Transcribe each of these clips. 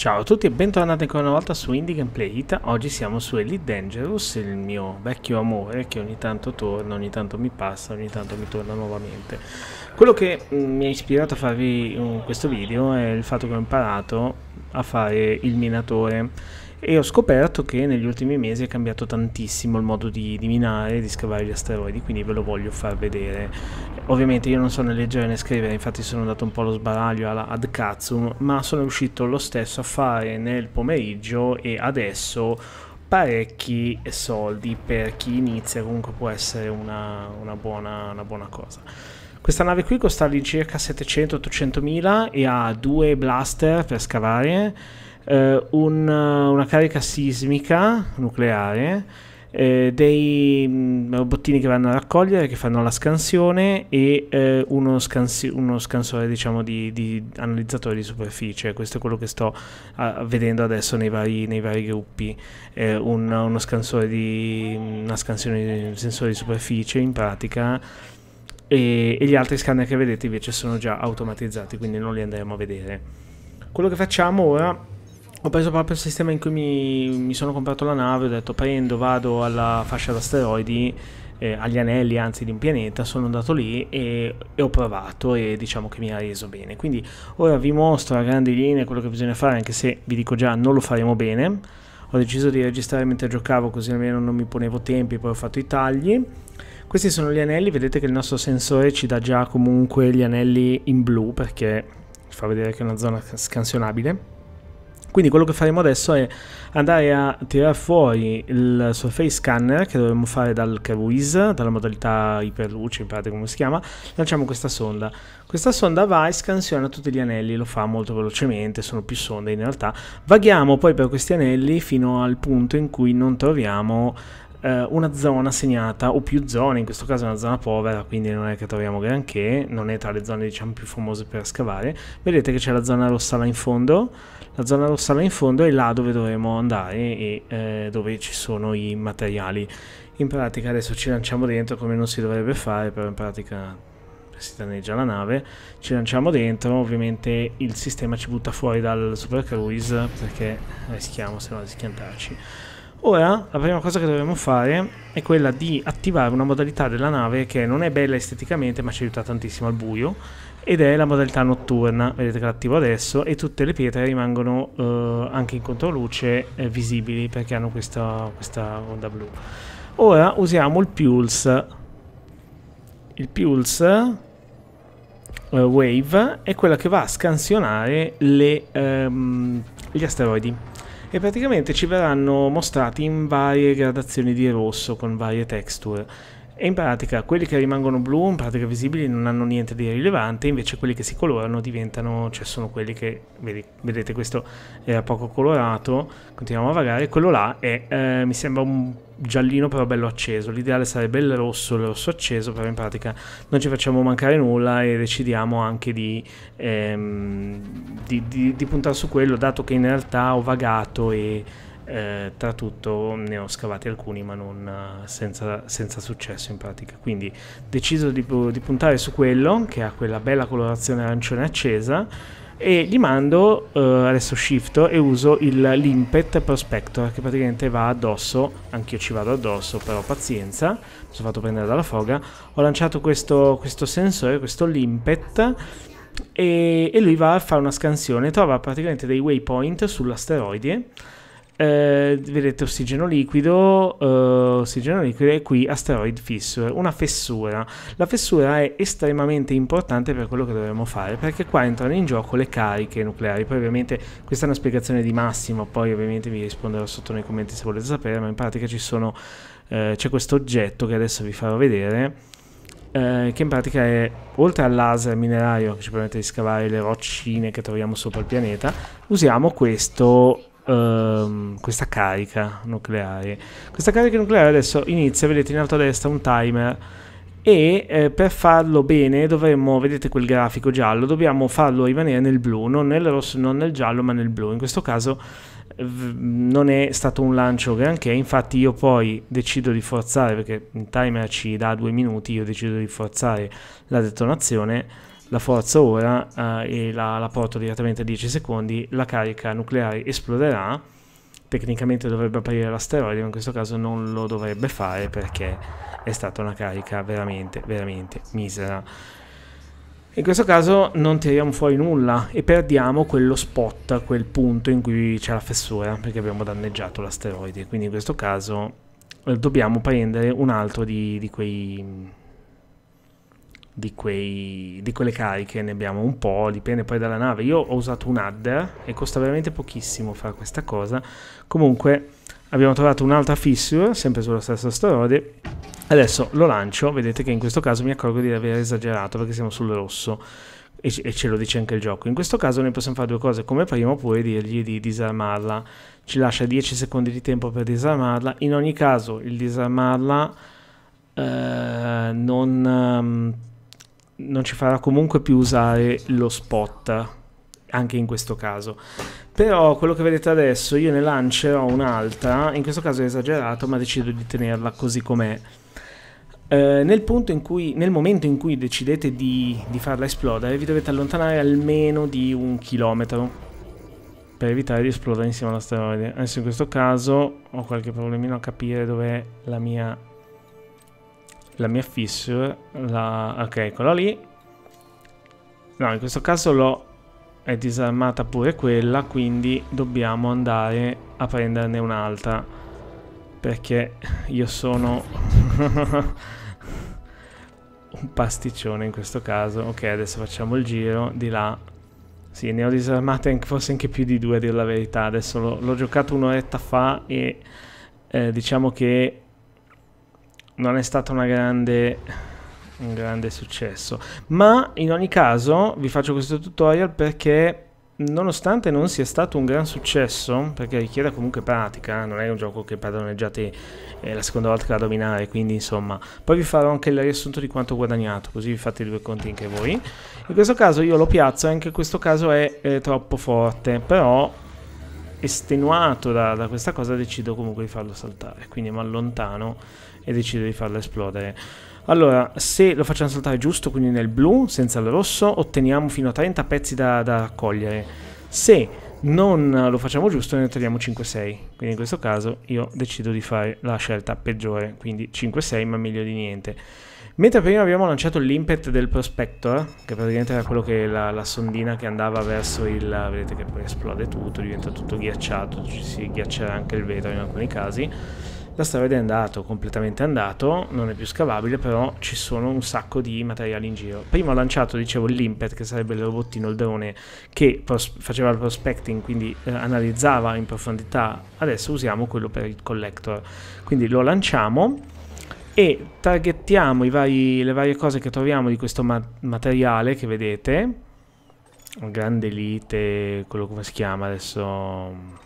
Ciao a tutti e bentornati ancora una volta su Indie Gameplay Ita. Oggi siamo su Elite Dangerous, il mio vecchio amore che ogni tanto torna, ogni tanto mi passa, ogni tanto mi torna nuovamente. Quello che mm, mi ha ispirato a farvi mm, questo video è il fatto che ho imparato a fare il minatore e ho scoperto che negli ultimi mesi è cambiato tantissimo il modo di, di minare, di scavare gli asteroidi, quindi ve lo voglio far vedere. Ovviamente io non so né leggere né scrivere, infatti sono andato un po' allo sbaraglio alla ad cazzum, ma sono riuscito lo stesso a fare nel pomeriggio e adesso parecchi soldi per chi inizia comunque può essere una, una, buona, una buona cosa. Questa nave qui costa all'incirca 700-800 mila e ha due blaster per scavare eh, un, una carica sismica nucleare, eh, dei mh, mm, robottini che vanno a raccogliere, che fanno la scansione e eh, uno, scansi- uno, scansore diciamo di, di, analizzatore di superficie. Questo è quello che sto uh, vedendo adesso nei vari, nei vari gruppi. Un, uno scansore di una scansione di sensore di superficie in pratica e, gli altri scanner che vedete invece sono già automatizzati, quindi non li andremo a vedere. Quello che facciamo ora ho preso proprio il sistema in cui mi, mi, sono comprato la nave, ho detto prendo, vado alla fascia d'asteroidi, eh, agli anelli anzi di un pianeta, sono andato lì e, e, ho provato e diciamo che mi ha reso bene. Quindi ora vi mostro a grandi linee quello che bisogna fare, anche se vi dico già non lo faremo bene. Ho deciso di registrare mentre giocavo così almeno non mi ponevo tempi, poi ho fatto i tagli. Questi sono gli anelli, vedete che il nostro sensore ci dà già comunque gli anelli in blu perché fa vedere che è una zona scansionabile quindi quello che faremo adesso è andare a tirare fuori il Surface Scanner che dovremmo fare dal Cruise, dalla modalità iperluce, imparate come si chiama, lanciamo questa sonda. Questa sonda va e scansiona tutti gli anelli, lo fa molto velocemente, sono più sonde in realtà. Vaghiamo poi per questi anelli fino al punto in cui non troviamo eh, una zona segnata, o più zone, in questo caso è una zona povera, quindi non è che troviamo granché, non è tra le zone diciamo più famose per scavare. Vedete che c'è la zona rossa là in fondo, la zona rossa là in fondo è là dove dovremo andare e eh, dove ci sono i materiali. In pratica adesso ci lanciamo dentro come non si dovrebbe fare, però in pratica si danneggia la nave, ci lanciamo dentro, ovviamente il sistema ci butta fuori dal Super Cruise perché rischiamo se no di schiantarci. Ora la prima cosa che dovremmo fare è quella di attivare una modalità della nave che non è bella esteticamente ma ci aiuta tantissimo al buio ed è la modalità notturna, vedete che l'attivo adesso e tutte le pietre rimangono eh, anche in controluce eh, visibili perché hanno questa, questa onda blu. Ora usiamo il Pulse, il Pulse eh, Wave è quella che va a scansionare le, ehm, gli asteroidi e praticamente ci verranno mostrati in varie gradazioni di rosso con varie texture e in pratica quelli che rimangono blu, in pratica visibili, non hanno niente di rilevante, invece quelli che si colorano diventano, cioè sono quelli che, vedi, vedete questo era eh, poco colorato, continuiamo a vagare, quello là è, eh, mi sembra un giallino però bello acceso, l'ideale sarebbe il rosso, il rosso acceso, però in pratica non ci facciamo mancare nulla e decidiamo anche di, ehm, di, di, di puntare su quello, dato che in realtà ho vagato e eh, tra tutto ne ho scavati alcuni ma non, eh, senza, senza, successo in pratica. Quindi ho deciso di, di puntare su quello che ha quella bella colorazione arancione accesa e gli mando eh, adesso shift e uso il, l'impet prospector che praticamente va addosso anch'io ci vado addosso però pazienza mi sono fatto prendere dalla foga ho lanciato questo, questo sensore questo limpet e, e, lui va a fare una scansione trova praticamente dei waypoint sull'asteroide eh, vedete ossigeno liquido, eh, ossigeno liquido e qui asteroid fissure, una fessura. La fessura è estremamente importante per quello che dovremmo fare perché qua entrano in gioco le cariche nucleari. Poi ovviamente questa è una spiegazione di Massimo, poi ovviamente vi risponderò sotto nei commenti se volete sapere, ma in pratica ci sono, eh, c'è questo oggetto che adesso vi farò vedere. Eh, che in pratica è oltre al laser minerario che ci permette di scavare le roccine che troviamo sopra il pianeta usiamo questo uh, questa carica nucleare. Questa carica nucleare adesso inizia, vedete in alto a destra un timer e eh, per farlo bene dovremmo, vedete quel grafico giallo, dobbiamo farlo rimanere nel blu, non nel rosso, non nel giallo, ma nel blu. In questo caso non è stato un lancio granché, infatti io poi decido di forzare, perché il timer ci dà due minuti, io decido di forzare la detonazione la forza ora eh, e la, la, porto direttamente a 10 secondi, la carica nucleare esploderà, tecnicamente dovrebbe aprire l'asteroide, ma in questo caso non lo dovrebbe fare perché è stata una carica veramente, veramente misera. In questo caso non tiriamo fuori nulla e perdiamo quello spot, quel punto in cui c'è la fessura, perché abbiamo danneggiato l'asteroide, quindi in questo caso eh, dobbiamo prendere un altro di, di quei di, quei, di, quelle cariche, ne abbiamo un po', dipende poi dalla nave. Io ho usato un adder e costa veramente pochissimo fare questa cosa. Comunque abbiamo trovato un'altra fissure, sempre sulla stessa asteroide. Adesso lo lancio, vedete che in questo caso mi accorgo di aver esagerato perché siamo sul rosso e, ce lo dice anche il gioco. In questo caso noi possiamo fare due cose, come prima oppure dirgli di disarmarla. Ci lascia 10 secondi di tempo per disarmarla. In ogni caso il disarmarla eh, non... Um, non ci farà comunque più usare lo spot anche in questo caso però quello che vedete adesso io ne lancerò un'altra in questo caso è esagerato ma decido di tenerla così com'è eh, nel, cui, nel, momento in cui decidete di, di farla esplodere vi dovete allontanare almeno di un chilometro per evitare di esplodere insieme all'asteroide adesso in questo caso ho qualche problemino a capire dov'è la mia la mia fissure. La... Ok, quella lì. No, in questo caso l'ho... È disarmata pure quella, quindi dobbiamo andare a prenderne un'altra. Perché io sono... un pasticcione in questo caso. Ok, adesso facciamo il giro di là. Sì, ne ho disarmate anche, forse anche più di due, a dire la verità. Adesso l'ho giocato un'oretta fa e eh, diciamo che non è stato grande, un grande successo. Ma in ogni caso vi faccio questo tutorial perché nonostante non sia stato un gran successo, perché richiede comunque pratica, non è un gioco che padroneggiate eh, la seconda volta che la dominare, quindi insomma, poi vi farò anche il riassunto di quanto ho guadagnato, così vi fate due conti anche voi. In questo caso io lo piazzo, anche in questo caso è eh, troppo forte, però estenuato da, da questa cosa decido comunque di farlo saltare, quindi mi allontano e decide di farlo esplodere. Allora, se lo facciamo saltare giusto, quindi nel blu, senza il rosso, otteniamo fino a 30 pezzi da, da raccogliere. Se non lo facciamo giusto, ne otteniamo 5-6. Quindi in questo caso io decido di fare la scelta peggiore, quindi 5-6, ma meglio di niente. Mentre prima abbiamo lanciato l'impet del Prospector, che praticamente era quello che la, la, sondina che andava verso il... vedete che poi esplode tutto, diventa tutto ghiacciato, ci si ghiaccerà anche il vetro in alcuni casi la strada è andato, completamente andato, non è più scavabile, però ci sono un sacco di materiali in giro. Prima ho lanciato, dicevo, l'Impet, che sarebbe il robottino, il drone, che pros- faceva il prospecting, quindi eh, analizzava in profondità. Adesso usiamo quello per il collector. Quindi lo lanciamo e targettiamo vari, le varie cose che troviamo di questo ma- materiale che vedete. Grande lite, quello come si chiama adesso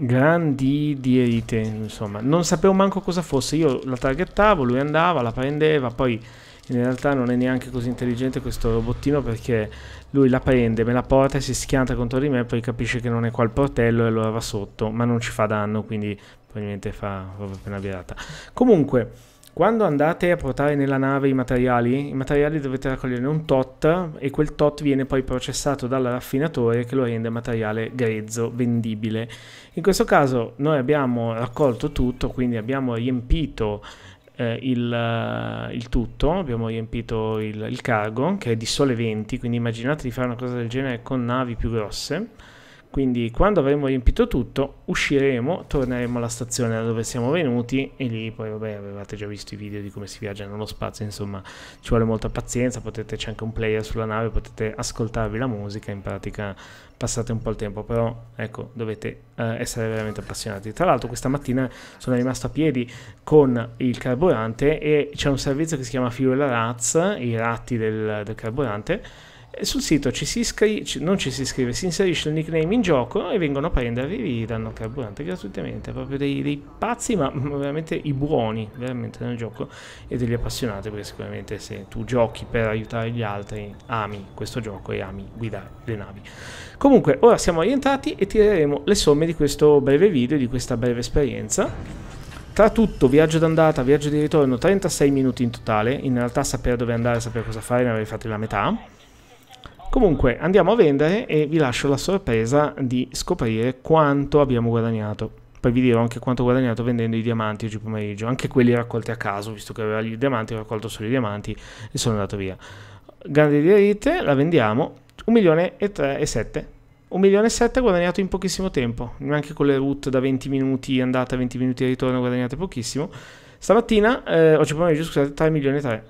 grandi diete, insomma, non sapevo manco cosa fosse, io la targettavo, lui andava, la prendeva, poi in realtà non è neanche così intelligente questo robottino perché lui la prende, me la porta e si schianta contro di me, poi capisce che non è qua il portello e allora va sotto, ma non ci fa danno, quindi probabilmente fa proprio una virata. Comunque... Quando andate a portare nella nave i materiali, i materiali dovete raccogliere un tot e quel tot viene poi processato dal raffinatore che lo rende materiale grezzo, vendibile. In questo caso noi abbiamo raccolto tutto, quindi abbiamo riempito eh, il, eh, il, tutto, abbiamo riempito il, il cargo che è di sole 20, quindi immaginate di fare una cosa del genere con navi più grosse quindi quando avremo riempito tutto usciremo, torneremo alla stazione da dove siamo venuti e lì poi vabbè avevate già visto i video di come si viaggia nello spazio, insomma ci vuole molta pazienza, potete, c'è anche un player sulla nave, potete ascoltarvi la musica, in pratica passate un po' il tempo, però ecco dovete eh, essere veramente appassionati. Tra l'altro questa mattina sono rimasto a piedi con il carburante e c'è un servizio che si chiama Fuel Rats, i ratti del, del carburante sul sito ci si iscri- non ci si iscrive, si inserisce il nickname in gioco e vengono a prendervi, vi danno carburante gratuitamente, proprio dei, dei pazzi, ma mm, veramente i buoni, veramente nel gioco, e degli appassionati, perché sicuramente se tu giochi per aiutare gli altri, ami questo gioco e ami guidare le navi. Comunque, ora siamo orientati e tireremo le somme di questo breve video, di questa breve esperienza tra tutto viaggio d'andata, viaggio di ritorno, 36 minuti in totale. In realtà sapere dove andare, sapere cosa fare, ne avrei fatti la metà. Comunque andiamo a vendere e vi lascio la sorpresa di scoprire quanto abbiamo guadagnato. Poi vi dirò anche quanto ho guadagnato vendendo i diamanti oggi pomeriggio, anche quelli raccolti a caso, visto che avevo i diamanti, ho raccolto solo i diamanti e sono andato via. Grande diarite, la vendiamo, 1 milione e 3 e 7. 1 milione e 7 guadagnato in pochissimo tempo, neanche con le route da 20 minuti andata, 20 minuti di ritorno guadagnate pochissimo. Stamattina, eh, oggi pomeriggio, scusate, 3 milioni e 3.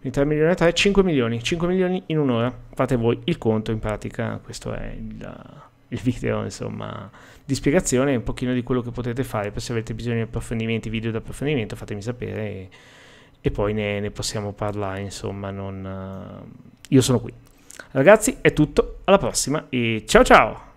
Quindi 3 milioni a 3, 5 milioni, 5 milioni in un'ora. Fate voi il conto in pratica, questo è il, il video insomma di spiegazione, un pochino di quello che potete fare, poi se avete bisogno di approfondimenti, video di approfondimento fatemi sapere e, e poi ne, ne, possiamo parlare, insomma non, eh, io sono qui. Ragazzi è tutto, alla prossima e ciao ciao!